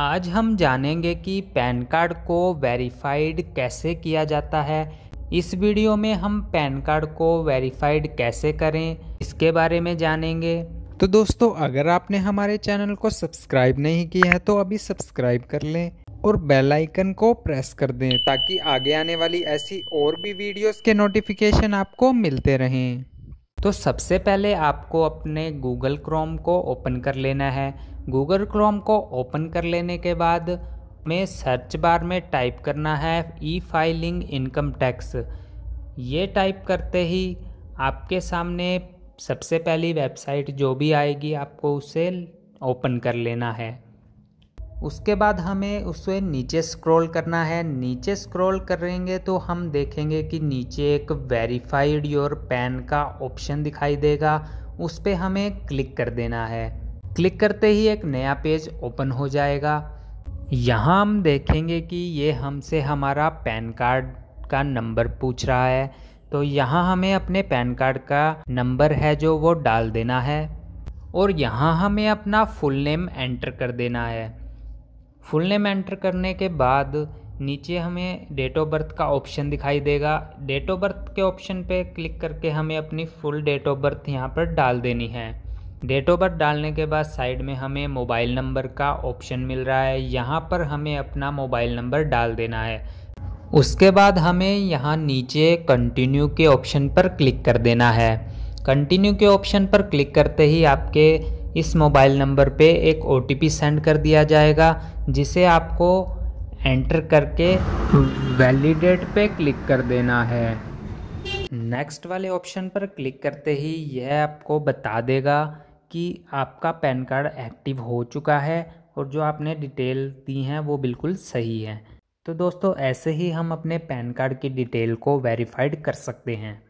आज हम जानेंगे कि पैन कार्ड को वेरीफाइड कैसे किया जाता है इस वीडियो में हम पैन कार्ड को वेरीफाइड कैसे करें इसके बारे में जानेंगे तो दोस्तों अगर आपने हमारे चैनल को सब्सक्राइब नहीं किया है तो अभी सब्सक्राइब कर लें और बेल आइकन को प्रेस कर दें ताकि आगे आने वाली ऐसी और भी वीडियोस के नोटिफिकेशन आपको मिलते रहें तो सबसे पहले आपको अपने गूगल क्रोम को ओपन कर लेना है गूगल क्रोम को ओपन कर लेने के बाद में सर्च बार में टाइप करना है ई फाइलिंग इनकम टैक्स ये टाइप करते ही आपके सामने सबसे पहली वेबसाइट जो भी आएगी आपको उसे ओपन कर लेना है उसके बाद हमें उसे नीचे स्क्रॉल करना है नीचे स्क्रॉल करेंगे तो हम देखेंगे कि नीचे एक वेरीफाइड योर पैन का ऑप्शन दिखाई देगा उस पर हमें क्लिक कर देना है क्लिक करते ही एक नया पेज ओपन हो जाएगा यहाँ हम देखेंगे कि ये हमसे हमारा पैन कार्ड का नंबर पूछ रहा है तो यहाँ हमें अपने पैन कार्ड का नंबर है जो वो डाल देना है और यहाँ हमें अपना फुल नेम एंटर कर देना है फुल नेम एंटर करने के बाद नीचे हमें डेट ऑफ बर्थ का ऑप्शन दिखाई देगा डेट ऑफ बर्थ के ऑप्शन पे क्लिक करके हमें अपनी फुल डेट ऑफ बर्थ यहाँ पर डाल देनी है डेट ऑफ बर्थ डालने के बाद साइड में हमें मोबाइल नंबर का ऑप्शन मिल रहा है यहाँ पर हमें अपना मोबाइल नंबर डाल देना है उसके बाद हमें यहाँ नीचे कंटिन्यू के ऑप्शन पर क्लिक कर देना है कंटिन्यू के ऑप्शन पर क्लिक करते ही आपके इस मोबाइल नंबर पे एक ओ सेंड कर दिया जाएगा जिसे आपको एंटर करके वैलिडेट पे क्लिक कर देना है नेक्स्ट वाले ऑप्शन पर क्लिक करते ही यह आपको बता देगा कि आपका पैन कार्ड एक्टिव हो चुका है और जो आपने डिटेल दी हैं वो बिल्कुल सही है तो दोस्तों ऐसे ही हम अपने पैन कार्ड की डिटेल को वेरीफाइड कर सकते हैं